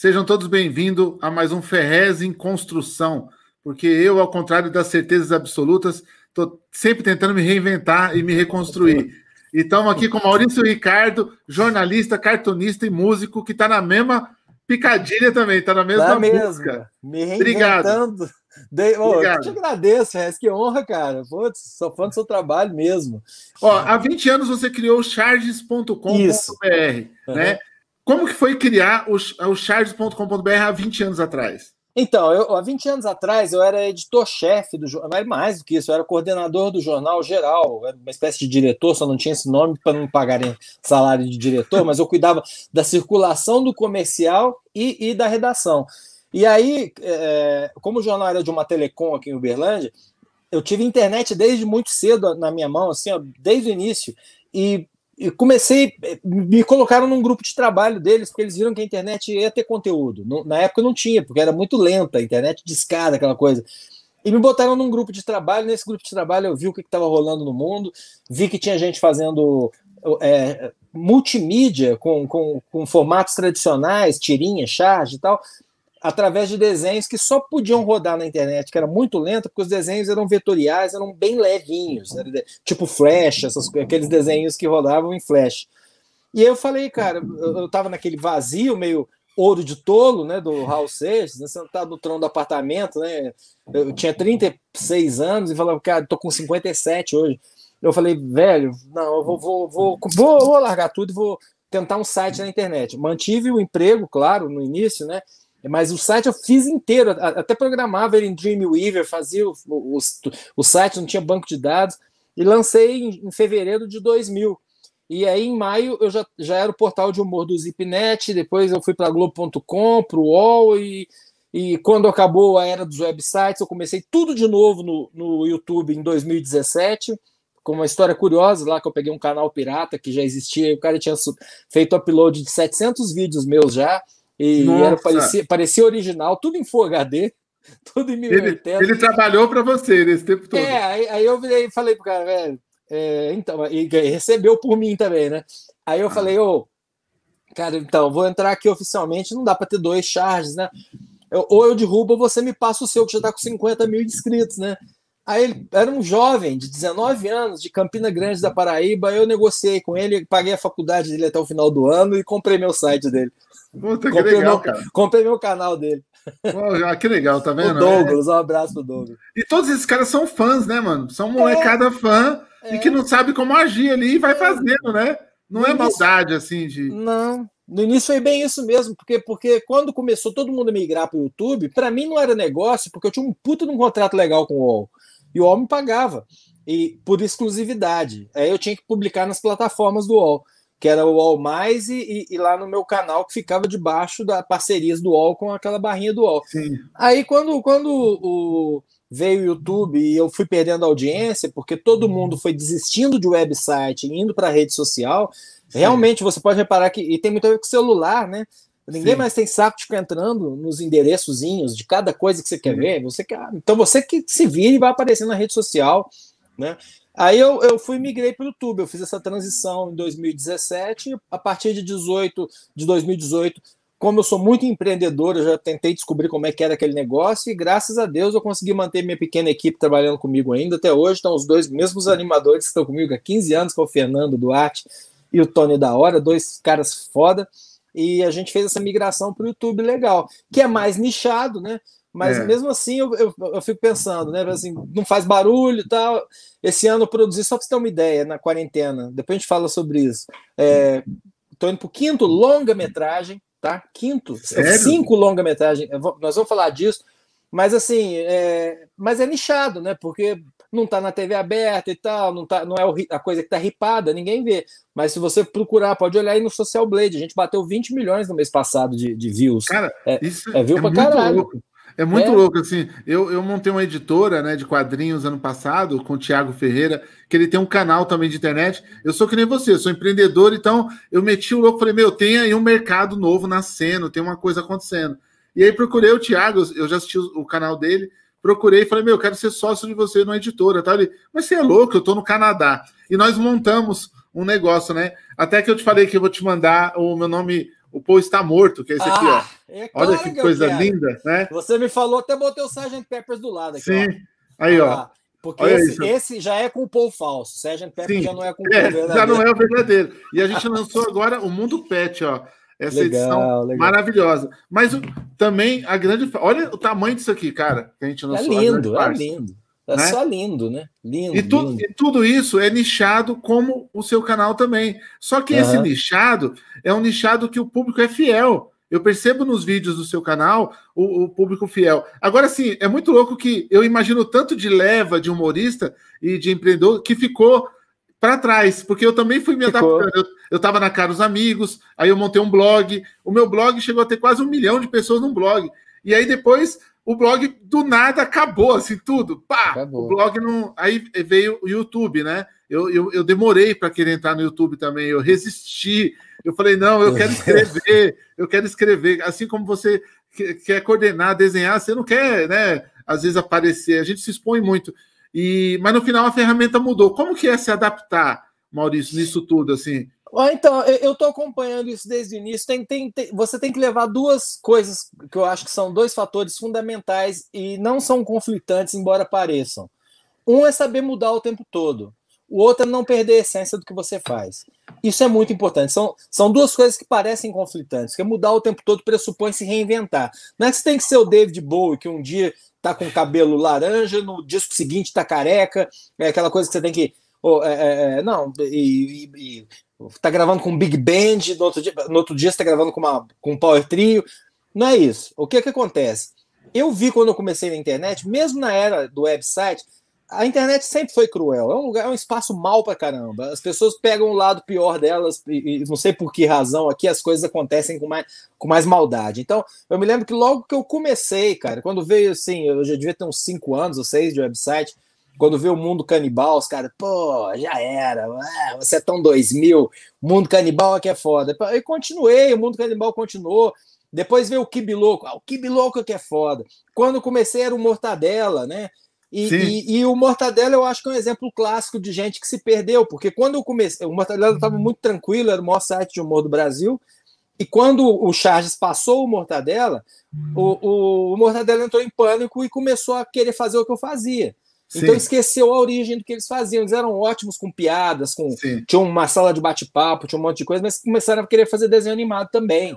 Sejam todos bem-vindos a mais um Ferrez em Construção, porque eu, ao contrário das certezas absolutas, estou sempre tentando me reinventar e me reconstruir. E estamos aqui com Maurício Ricardo, jornalista, cartunista e músico, que está na mesma picadilha também, está na mesma tá mesma. Me reinventando. Obrigado. De... Oh, eu te agradeço, Rez, que honra, cara. Putz, sou fã do seu trabalho mesmo. Ó, há 20 anos você criou charges.com.br, né? Uhum. Como que foi criar o, eh, o charges.com.br há 20 anos atrás? Então, eu, há 20 anos atrás eu era editor-chefe do jornal, mais do que isso, eu era coordenador do jornal geral, era uma espécie de diretor, só não tinha esse nome para não pagarem salário de diretor, mas eu cuidava da circulação do comercial e, e da redação. E aí, é, como o jornal era de uma telecom aqui em Uberlândia, eu tive internet desde muito cedo na minha mão, assim, ó, desde o início. E comecei, me colocaram num grupo de trabalho deles, porque eles viram que a internet ia ter conteúdo. Na época não tinha, porque era muito lenta, a internet discada, aquela coisa. E me botaram num grupo de trabalho. Nesse grupo de trabalho eu vi o que estava rolando no mundo, vi que tinha gente fazendo é, multimídia com, com, com formatos tradicionais, tirinha, charge e tal através de desenhos que só podiam rodar na internet, que era muito lento, porque os desenhos eram vetoriais, eram bem levinhos, né? tipo flash, essas, aqueles desenhos que rodavam em flash. E eu falei, cara, eu estava naquele vazio meio ouro de tolo, né, do Raul Seixas, né, sentado no trono do apartamento, né, eu tinha 36 anos e falava, cara, tô com 57 hoje. Eu falei, velho, não, eu vou, vou, vou, vou, vou largar tudo e vou tentar um site na internet. Mantive o emprego, claro, no início, né, mas o site eu fiz inteiro, até programava ele em Dreamweaver, fazia o, o, o site, não tinha banco de dados, e lancei em, em, fevereiro de 2000. E aí, em maio, eu já, já era o portal de humor do Zipnet, depois eu fui para Globo.com, para o UOL, e, e quando acabou a era dos websites, eu comecei tudo de novo no, no YouTube em 2017 com uma história curiosa lá que eu peguei um canal pirata que já existia, e o cara tinha feito upload de 700 vídeos meus já, e era, parecia, parecia original, tudo em Full HD. Tudo em 1080. Ele, ele trabalhou para você nesse tempo todo. É, aí, aí eu virei falei pro cara, velho, é, então, e, recebeu por mim também, né? Aí eu ah. falei, ô, cara, então, vou entrar aqui oficialmente, não dá para ter dois charges, né? Eu, ou eu derrubo, ou você me passa o seu, que já tá com 50 mil inscritos, né? Aí ele era um jovem de 19 anos, de Campina Grande da Paraíba. Eu negociei com ele, paguei a faculdade dele até o final do ano e comprei meu site dele. Puta, comprei que legal, meu, cara. Comprei meu canal dele. que legal, tá vendo? O né? Douglas, um abraço pro Douglas. E todos esses caras são fãs, né, mano? São é. molecada é, fã é. e que é. não sabe como agir ali e vai é. fazendo, né? Não é maldade, assim, de... Não, no início foi bem isso mesmo, porque, porque quando começou todo mundo a migrar o YouTube, para mim não era negócio, porque eu tinha um puto de um contrato legal com o UOL e o UOL me pagava. E por exclusividade. Aí eu tinha que publicar nas plataformas do UOL, que era o UOL Mais e, e, e lá no meu canal que ficava debaixo da parcerias do UOL com aquela barrinha do UOL. Sim. Aí quando, quando o, veio o YouTube e eu fui perdendo audiência, porque todo mundo foi desistindo de website, indo para rede social, Sim. realmente você pode reparar que e tem muito a ver com celular, né? Ninguém Sim. mais tem saco de ficar entrando nos endereçozinhos de cada coisa que você quer uhum. ver. Você quer, então você que se vira e vai aparecer na rede social, né? Aí eu, eu fui migrei para o YouTube. Eu fiz essa transição em 2017. A partir de 18 de 2018, como eu sou muito empreendedor, eu já tentei descobrir como é que era aquele negócio e graças a Deus eu consegui manter minha pequena equipe trabalhando comigo ainda até hoje. Estão os dois mesmos animadores que estão comigo há 15 anos, que é o Fernando Duarte e o Tony da Hora, dois caras foda. E a gente fez essa migração para o YouTube legal, que é mais nichado, né? Mas é. mesmo assim eu, eu, eu, fico pensando, né? Assim, não faz barulho e tal. Esse ano eu produzi, só para você ter uma ideia, na quarentena, depois a gente fala sobre isso. É, tô indo para o quinto longa-metragem, tá? Quinto, Sério? cinco longa-metragem. É, nós vamos falar disso, mas assim, é, mas é nichado, né? Porque não está na TV aberta e tal, não, tá, não é a coisa que está ripada, ninguém vê. Mas se você procurar, pode olhar aí no Social Blade. A gente bateu 20 milhões no mês passado de, de views. Cara, é, isso é, muito é pra caralho. Louco. É muito é. louco, assim. Eu, eu montei uma editora né, de quadrinhos ano passado com o Tiago Ferreira, que ele tem um canal também de internet. Eu sou que nem você, sou empreendedor, então eu meti o louco, falei, meu, tem aí um mercado novo nascendo, tem uma coisa acontecendo. E aí procurei o Tiago, eu já assisti o canal dele, procurei e falei, meu, eu quero ser sócio de você na editora, tá? Ele, mas você é louco, eu tô no Canadá. E nós montamos um negócio, né? Até que eu te falei que eu vou te mandar o meu nome, o Paul está morto, que é esse ah, aqui, ó. Ah, é claro Olha que, que coisa linda, né? Você me falou, até botei o Sgt. Peppers do lado aqui, Sim. Ó. Aí, ó. Ah, porque esse, esse, já é com o Paul falso. Sgt. Peppers Sim. já não é com o é, verdadeiro. Já não é o verdadeiro. E a gente lançou agora o Mundo Pet, ó. Essa legal, edição legal. maravilhosa. Mas também a grande. Olha o tamanho disso aqui, cara. Que a gente não é lindo, é lindo. É né? só lindo, né? Lindo e, tu, lindo e, tudo isso é nichado como o seu canal também. Só que uhum. esse nichado é um nichado que o público é fiel. Eu percebo nos vídeos do seu canal o, o público fiel. Agora, sim, é muito louco que eu imagino tanto de leva de humorista e de empreendedor que ficou para trás, porque eu também fui me ficou. adaptando. Eu, eu estava na cara dos amigos, aí eu montei um blog. O meu blog chegou a ter quase um milhão de pessoas num blog. E aí depois o blog do nada acabou, assim, tudo. Pá! Acabou. O blog não. Aí veio o YouTube, né? Eu, eu, eu demorei para querer entrar no YouTube também, eu resisti. Eu falei, não, eu quero é. escrever, eu quero escrever. Assim como você quer coordenar, desenhar, você não quer, né? Às vezes aparecer, a gente se expõe muito. E, mas no final a ferramenta mudou. Como que é se adaptar, Maurício, nisso tudo, assim? Ah, então, eu estou acompanhando isso desde o início. Tem, tem, tem, você tem que levar duas coisas que eu acho que são dois fatores fundamentais e não são conflitantes, embora pareçam. Um é saber mudar o tempo todo. O outro é não perder a essência do que você faz. Isso é muito importante. São, são duas coisas que parecem conflitantes, que é mudar o tempo todo pressupõe se reinventar. Não é que você tem que ser o David Bowie, que um dia está com cabelo laranja, no disco seguinte está careca, é aquela coisa que você tem que. Oh, é, é, não, e, e, e tá gravando com Big Band, no outro dia, no outro dia você tá gravando com, uma, com um Power Trio. Não é isso. O que é que acontece? Eu vi quando eu comecei na internet, mesmo na era do website, a internet sempre foi cruel. É um lugar, é um espaço mal pra caramba. As pessoas pegam o lado pior delas e, e, não sei por que razão aqui as coisas acontecem com mais, com mais maldade. Então, eu me lembro que logo que eu comecei, cara, quando veio assim, eu já devia ter uns 5 anos ou 6 de website, quando vê o mundo canibal, os caras, pô, já era, você é tão 2000, mundo canibal aqui é foda. Eu continuei, o mundo canibal continuou. Depois veio o Kibiloco, ah, o Kibiloco é que é foda. Quando comecei era o Mortadela, né? E, e, e, o Mortadela eu acho que é um exemplo clássico de gente que se perdeu, porque quando eu comecei, o Mortadela estava uhum. muito tranquilo, era o maior site de humor do Brasil, e quando o Charles passou o Mortadela, uhum. o, o, o Mortadela entrou em pânico e começou a querer fazer o que eu fazia. Sim. Então esqueceu a origem do que eles faziam. Eles eram ótimos com piadas, com Sim. tinha uma sala de bate-papo, tinha um monte de coisa, mas começaram a querer fazer desenho animado também.